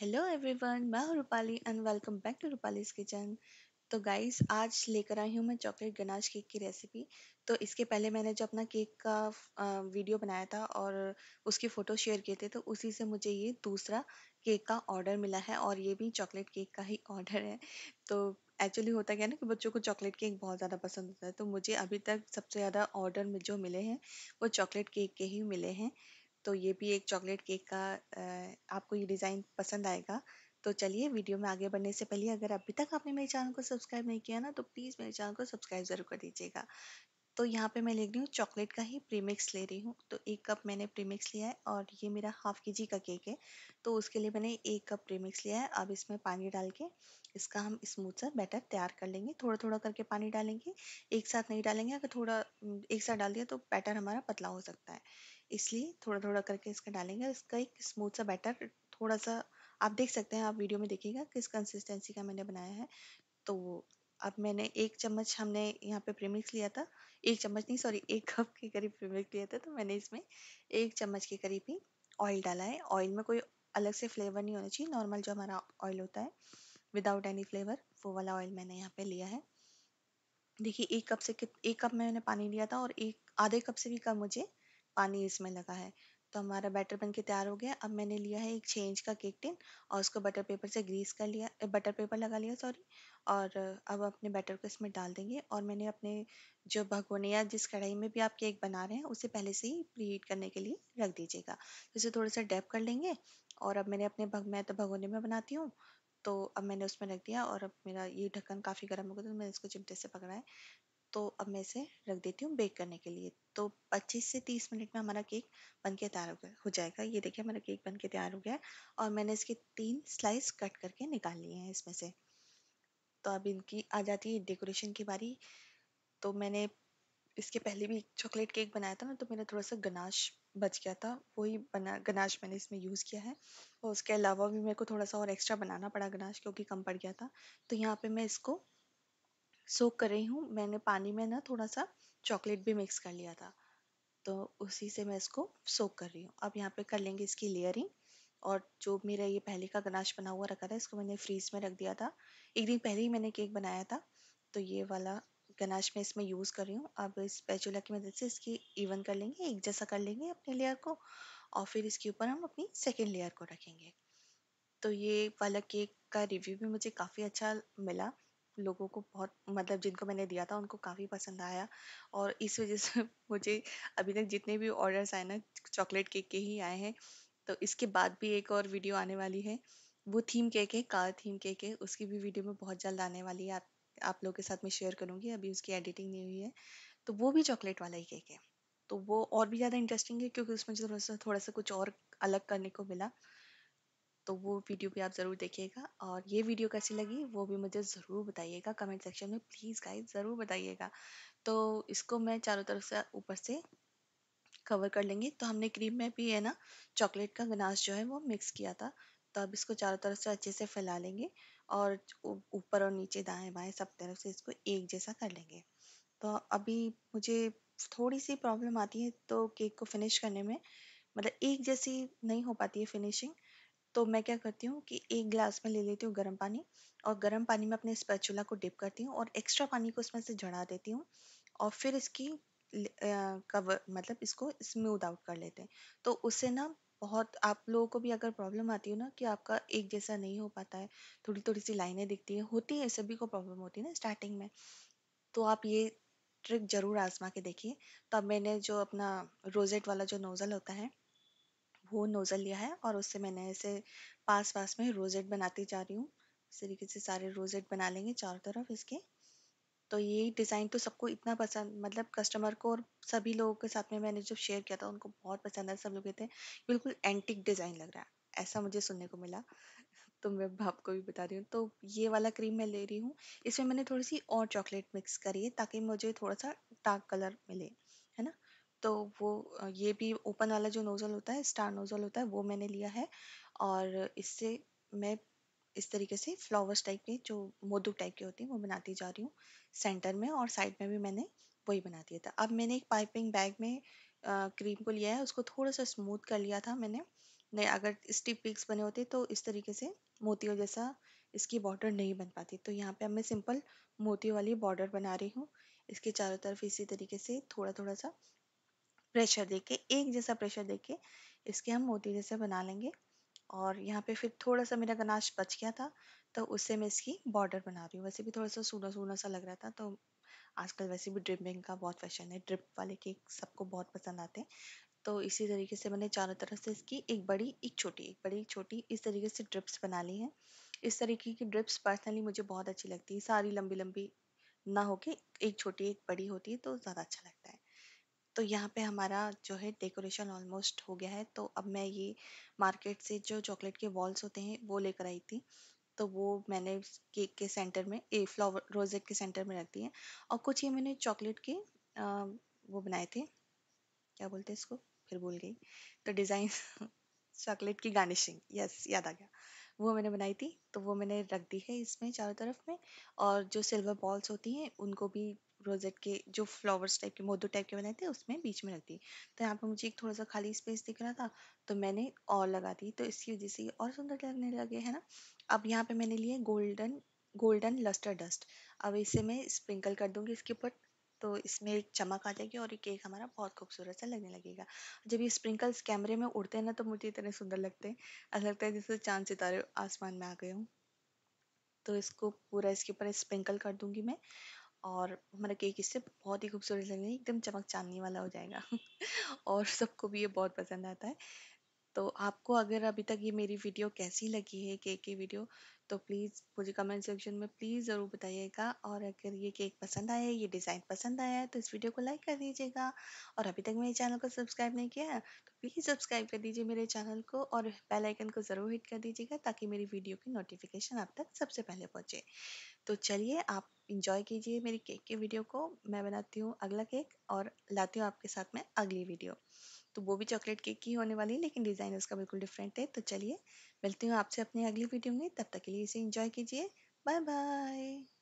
hello everyone मैं हूँ Rupali and welcome back to Rupali's kitchen तो गाइस आज लेकर आई हूँ मैं चॉकलेट गनाश केक की रेसिपी तो इसके पहले मैंने जो अपना केक का वीडियो बनाया था और उसकी फ़ोटो शेयर किए थे तो उसी से मुझे ये दूसरा केक का ऑर्डर मिला है और ये भी चॉकलेट केक का ही ऑर्डर है तो एक्चुअली होता क्या ना कि बच्चों को चॉकलेट केक बहुत ज़्यादा पसंद होता है तो मुझे अभी तक सबसे ज़्यादा ऑर्डर जो मिले हैं वो चॉकलेट केक के ही मिले हैं तो ये भी एक चॉकलेट केक का आपको ये डिज़ाइन पसंद आएगा तो चलिए वीडियो में आगे बढ़ने से पहले अगर अभी तक आपने मेरे चैनल को सब्सक्राइब नहीं किया ना तो प्लीज़ मेरे चैनल को सब्सक्राइब ज़रूर कर दीजिएगा तो यहाँ पे मैं ले रही हूँ चॉकलेट का ही प्रीमिक्स ले रही हूँ तो एक कप मैंने प्रीमिक्स लिया है और ये मेरा हाफ के जी का केक है तो उसके लिए मैंने एक कप प्रीमिक्स लिया है अब इसमें पानी डाल के इसका हम स्मूथ सा बैटर तैयार कर लेंगे थोड़ा थोड़ा करके पानी डालेंगे एक साथ नहीं डालेंगे अगर थोड़ा एक साथ डाल दिया तो बैटर हमारा पतला हो सकता है इसलिए थोड़ा थोड़ा करके इसका डालेंगे इसका एक स्मूथ सा बैटर थोड़ा सा आप देख सकते हैं आप वीडियो में देखिएगा किस कंसिस्टेंसी का मैंने बनाया है तो अब मैंने एक चम्मच हमने यहाँ पे प्रीमिक्स लिया था एक चम्मच नहीं सॉरी एक कप के करीब प्रीमिक्स लिया था तो मैंने इसमें एक चम्मच के करीब ही ऑयल डाला है ऑयल में कोई अलग से फ्लेवर नहीं होना चाहिए नॉर्मल जो हमारा ऑयल होता है विदाउट एनी फ्लेवर वो वाला ऑयल मैंने यहाँ पे लिया है देखिए एक कप से एक कप में मैंने पानी लिया था और एक आधे कप से भी कम मुझे पानी इसमें लगा है तो हमारा बैटर बन के तैयार हो गया अब मैंने लिया है एक छः इंच का केक टिन और उसको बटर पेपर से ग्रीस कर लिया बटर पेपर लगा लिया सॉरी और अब अपने बैटर को इसमें डाल देंगे और मैंने अपने जो भगोने या जिस कढ़ाई में भी आप केक बना रहे हैं उसे पहले से ही प्री हीट करने के लिए रख दीजिएगा तो इसे थोड़ा सा डेप कर लेंगे और अब मैंने अपने भग मैं तो भगोने में बनाती हूँ तो अब मैंने उसमें रख दिया और अब मेरा ये ढक्कन काफ़ी गर्म हो गया तो मैंने इसको चिमटे से पकड़ा है तो अब मैं इसे रख देती हूँ बेक करने के लिए तो 25 से 30 मिनट में हमारा केक बन के तैयार हो गया हो जाएगा ये देखिए हमारा केक बन के तैयार हो गया है और मैंने इसके तीन स्लाइस कट करके निकाल लिए हैं इसमें से तो अब इनकी आ जाती है डेकोरेशन की बारी तो मैंने इसके पहले भी चॉकलेट केक बनाया था ना तो मेरा थोड़ा सा गनाश बच गया था वही बना गनाश मैंने इसमें यूज़ किया है और उसके अलावा भी मेरे को थोड़ा सा और एक्स्ट्रा बनाना पड़ा गनाश क्योंकि कम पड़ गया था तो यहाँ पे मैं इसको सोक कर रही हूँ मैंने पानी में ना थोड़ा सा चॉकलेट भी मिक्स कर लिया था तो उसी से मैं इसको सोक कर रही हूँ अब यहाँ पे कर लेंगे इसकी लेयरिंग और जो मेरा ये पहले का गनाश बना हुआ रखा था इसको मैंने फ्रीज में रख दिया था एक दिन पहले ही मैंने केक बनाया था तो ये वाला गनाश मैं इसमें यूज़ कर रही हूँ अब इस पैचुला की मदद से इसकी इवन कर लेंगे एक जैसा कर लेंगे अपने लेयर को और फिर इसके ऊपर हम अपनी सेकेंड लेयर को रखेंगे तो ये वाला केक का रिव्यू भी मुझे काफ़ी अच्छा मिला लोगों को बहुत मतलब जिनको मैंने दिया था उनको काफ़ी पसंद आया और इस वजह से मुझे अभी तक जितने भी ऑर्डर्स आए ना चॉकलेट केक के ही आए हैं तो इसके बाद भी एक और वीडियो आने वाली है वो थीम केक है कार थीम केक है उसकी भी वीडियो में बहुत जल्द आने वाली है आप आप लोगों के साथ मैं शेयर करूँगी अभी उसकी एडिटिंग नहीं हुई है तो वो भी चॉकलेट वाला ही केक है तो वो और भी ज़्यादा इंटरेस्टिंग है क्योंकि उसमें थोड़ा सा थोड़ा सा कुछ और अलग करने को मिला तो वो वीडियो भी आप ज़रूर देखिएगा और ये वीडियो कैसी लगी वो भी मुझे ज़रूर बताइएगा कमेंट सेक्शन में प्लीज़ गाई ज़रूर बताइएगा तो इसको मैं चारों तरफ से ऊपर से कवर कर लेंगे तो हमने क्रीम में भी है ना चॉकलेट का गनाश जो है वो मिक्स किया था तो अब इसको चारों तरफ से अच्छे से फैला लेंगे और ऊपर और नीचे दाएं बाएं सब तरफ से इसको एक जैसा कर लेंगे तो अभी मुझे थोड़ी सी प्रॉब्लम आती है तो केक को फिनिश करने में मतलब एक जैसी नहीं हो पाती है फिनिशिंग तो मैं क्या करती हूँ कि एक ग्लास में ले लेती हूँ गर्म पानी और गर्म पानी में अपने स्पैचुला को डिप करती हूँ और एक्स्ट्रा पानी को उसमें से झड़ा देती हूँ और फिर इसकी कवर मतलब इसको स्मूद आउट कर लेते हैं तो उससे ना बहुत आप लोगों को भी अगर प्रॉब्लम आती हो ना कि आपका एक जैसा नहीं हो पाता है थोड़ी थोड़ी सी लाइनें दिखती है होती है सभी को प्रॉब्लम होती है ना स्टार्टिंग में तो आप ये ट्रिक ज़रूर आजमा के देखिए तब मैंने जो अपना रोजेट वाला जो नोज़ल होता है वो नोज़ल लिया है और उससे मैंने ऐसे पास पास में रोज़ेट बनाती जा रही हूँ इस तरीके से सारे रोज़ेट बना लेंगे चारों तरफ इसके तो ये डिज़ाइन तो सबको इतना पसंद मतलब कस्टमर को और सभी लोगों के साथ में मैंने जब शेयर किया था उनको बहुत पसंद आया सब लोग कहते हैं बिल्कुल एंटिक डिज़ाइन लग रहा है ऐसा मुझे सुनने को मिला तो मैं को भी बता रही हूँ तो ये वाला क्रीम मैं ले रही हूँ इसमें मैंने थोड़ी सी और चॉकलेट मिक्स करी है ताकि मुझे थोड़ा सा डार्क कलर मिले तो वो ये भी ओपन वाला जो नोज़ल होता है स्टार नोज़ल होता है वो मैंने लिया है और इससे मैं इस तरीके से फ्लावर्स टाइप के जो मोदू टाइप के होते हैं वो बनाती जा रही हूँ सेंटर में और साइड में भी मैंने वही बना दिया था अब मैंने एक पाइपिंग बैग में क्रीम को लिया है उसको थोड़ा सा स्मूथ कर लिया था मैंने नहीं अगर स्टिप पिक्स बने होते तो इस तरीके से मोतियों जैसा इसकी बॉर्डर नहीं बन पाती तो यहाँ पे अब मैं सिंपल मोती वाली बॉर्डर बना रही हूँ इसके चारों तरफ इसी तरीके से थोड़ा थोड़ा सा प्रेशर देके एक जैसा प्रेशर देके इसके हम मोती जैसे बना लेंगे और यहाँ पे फिर थोड़ा सा मेरा गनाश बच गया था तो उससे मैं इसकी बॉर्डर बना रही हूँ वैसे भी थोड़ा सा सूना सूना सा लग रहा था तो आजकल वैसे भी ड्रिपिंग का बहुत फैशन है ड्रिप वाले केक सबको बहुत पसंद आते हैं तो इसी तरीके से मैंने चारों तरफ से इसकी एक बड़ी एक छोटी एक बड़ी एक छोटी इस तरीके से ड्रिप्स बना ली हैं इस तरीके की ड्रिप्स पर्सनली मुझे बहुत अच्छी लगती है सारी लंबी लंबी ना होके एक छोटी एक बड़ी होती है तो ज़्यादा अच्छा लगता है तो यहाँ पे हमारा जो है डेकोरेशन ऑलमोस्ट हो गया है तो अब मैं ये मार्केट से जो चॉकलेट के बॉल्स होते हैं वो लेकर आई थी तो वो मैंने केक के सेंटर में ए फ्लावर रोजेक के सेंटर में रख दिए और कुछ ये मैंने चॉकलेट के आ, वो बनाए थे क्या बोलते हैं इसको फिर भूल गई तो डिज़ाइन चॉकलेट की गार्निशिंग यस याद आ गया वो मैंने बनाई थी तो वो मैंने रख दी है इसमें चारों तरफ में और जो सिल्वर बॉल्स होती हैं उनको भी रोजेट के जो फ्लावर्स टाइप के मोदू टाइप के बनाए थे उसमें बीच में रखती तो यहाँ पर मुझे एक थोड़ा सा खाली स्पेस दिख रहा था तो मैंने और लगा दी तो इसकी वजह से ये और सुंदर लगने लगे है ना अब यहाँ पे मैंने लिए गोल्डन गोल्डन लस्टर डस्ट अब इसे मैं स्प्रिंकल कर दूंगी इसके ऊपर तो इसमें एक चमक आ जाएगी और ये केक हमारा बहुत खूबसूरत सा लगने लगेगा जब ये स्प्रिंकल्स कैमरे में उड़ते हैं ना तो मुझे इतने सुंदर लगते हैं ऐसा लगता है जैसे चांद सितारे आसमान में आ गए हूँ तो इसको पूरा इसके ऊपर स्प्रिंकल कर दूंगी मैं और हमारा केक इससे बहुत ही खूबसूरत लगेगा एकदम चमक चांदनी वाला हो जाएगा और सबको भी ये बहुत पसंद आता है तो आपको अगर अभी तक ये मेरी वीडियो कैसी लगी है केक की वीडियो तो प्लीज़ मुझे कमेंट सेक्शन में प्लीज़ ज़रूर बताइएगा और अगर ये केक पसंद आया है ये डिज़ाइन पसंद आया है तो इस वीडियो को लाइक कर दीजिएगा और अभी तक मेरे चैनल को सब्सक्राइब नहीं किया है तो प्लीज़ सब्सक्राइब कर दीजिए मेरे चैनल को और बेल आइकन को ज़रूर हिट कर दीजिएगा ताकि मेरी वीडियो की नोटिफिकेशन आप तक सबसे पहले पहुँचे तो चलिए आप इंजॉय कीजिए मेरी केक की वीडियो को मैं बनाती हूँ अगला केक और लाती हूँ आपके साथ में अगली वीडियो तो वो भी चॉकलेट केक की होने वाली है लेकिन डिज़ाइन उसका बिल्कुल डिफरेंट है तो चलिए मिलती हूँ आपसे अपने अगली वीडियो में तब तक के लिए इसे इंजॉय कीजिए बाय बाय